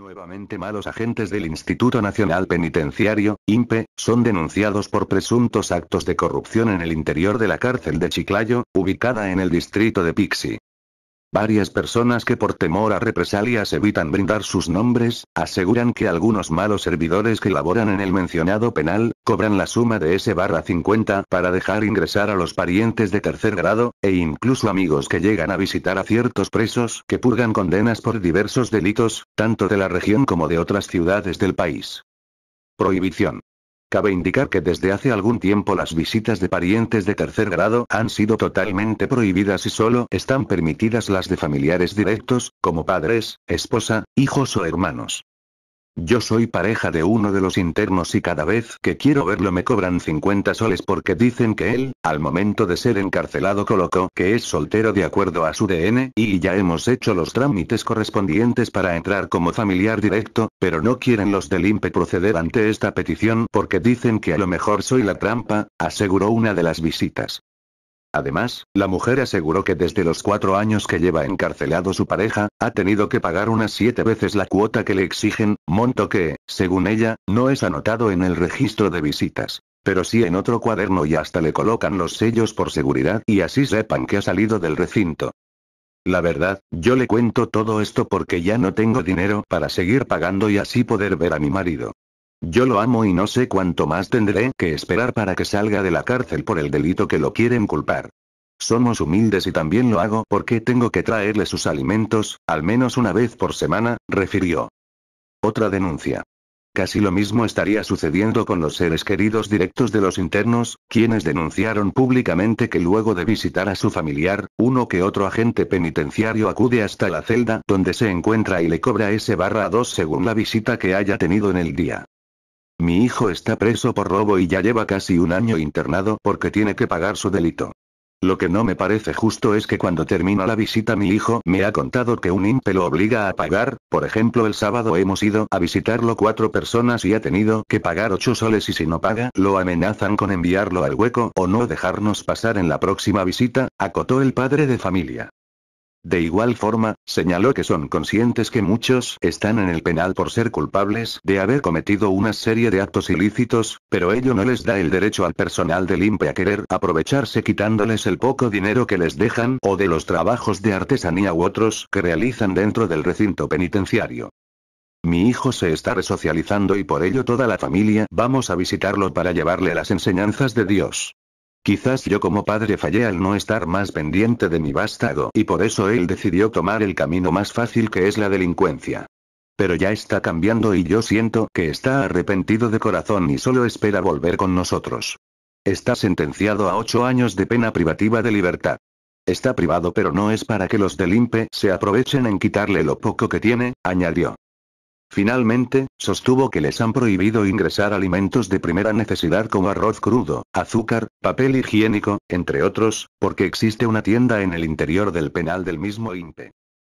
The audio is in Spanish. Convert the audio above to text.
Nuevamente malos agentes del Instituto Nacional Penitenciario, INPE, son denunciados por presuntos actos de corrupción en el interior de la cárcel de Chiclayo, ubicada en el distrito de Pixi. Varias personas que por temor a represalias evitan brindar sus nombres, aseguran que algunos malos servidores que laboran en el mencionado penal, cobran la suma de ese barra 50 para dejar ingresar a los parientes de tercer grado, e incluso amigos que llegan a visitar a ciertos presos que purgan condenas por diversos delitos, tanto de la región como de otras ciudades del país. Prohibición. Cabe indicar que desde hace algún tiempo las visitas de parientes de tercer grado han sido totalmente prohibidas y solo están permitidas las de familiares directos, como padres, esposa, hijos o hermanos. Yo soy pareja de uno de los internos y cada vez que quiero verlo me cobran 50 soles porque dicen que él, al momento de ser encarcelado, colocó que es soltero de acuerdo a su DN y ya hemos hecho los trámites correspondientes para entrar como familiar directo, pero no quieren los del IMPE proceder ante esta petición porque dicen que a lo mejor soy la trampa, aseguró una de las visitas. Además, la mujer aseguró que desde los cuatro años que lleva encarcelado su pareja, ha tenido que pagar unas siete veces la cuota que le exigen, monto que, según ella, no es anotado en el registro de visitas. Pero sí en otro cuaderno y hasta le colocan los sellos por seguridad y así sepan que ha salido del recinto. La verdad, yo le cuento todo esto porque ya no tengo dinero para seguir pagando y así poder ver a mi marido. Yo lo amo y no sé cuánto más tendré que esperar para que salga de la cárcel por el delito que lo quieren culpar. Somos humildes y también lo hago porque tengo que traerle sus alimentos, al menos una vez por semana, refirió. Otra denuncia. Casi lo mismo estaría sucediendo con los seres queridos directos de los internos, quienes denunciaron públicamente que luego de visitar a su familiar, uno que otro agente penitenciario acude hasta la celda donde se encuentra y le cobra ese barra dos según la visita que haya tenido en el día. Mi hijo está preso por robo y ya lleva casi un año internado porque tiene que pagar su delito. Lo que no me parece justo es que cuando termina la visita mi hijo me ha contado que un impe lo obliga a pagar, por ejemplo el sábado hemos ido a visitarlo cuatro personas y ha tenido que pagar ocho soles y si no paga lo amenazan con enviarlo al hueco o no dejarnos pasar en la próxima visita, acotó el padre de familia. De igual forma, señaló que son conscientes que muchos están en el penal por ser culpables de haber cometido una serie de actos ilícitos, pero ello no les da el derecho al personal de limpia a querer aprovecharse quitándoles el poco dinero que les dejan o de los trabajos de artesanía u otros que realizan dentro del recinto penitenciario. Mi hijo se está resocializando y por ello toda la familia vamos a visitarlo para llevarle las enseñanzas de Dios. Quizás yo como padre fallé al no estar más pendiente de mi vástago y por eso él decidió tomar el camino más fácil que es la delincuencia. Pero ya está cambiando y yo siento que está arrepentido de corazón y solo espera volver con nosotros. Está sentenciado a ocho años de pena privativa de libertad. Está privado pero no es para que los delimpe se aprovechen en quitarle lo poco que tiene, añadió. Finalmente, sostuvo que les han prohibido ingresar alimentos de primera necesidad como arroz crudo, azúcar, papel higiénico, entre otros, porque existe una tienda en el interior del penal del mismo INPE.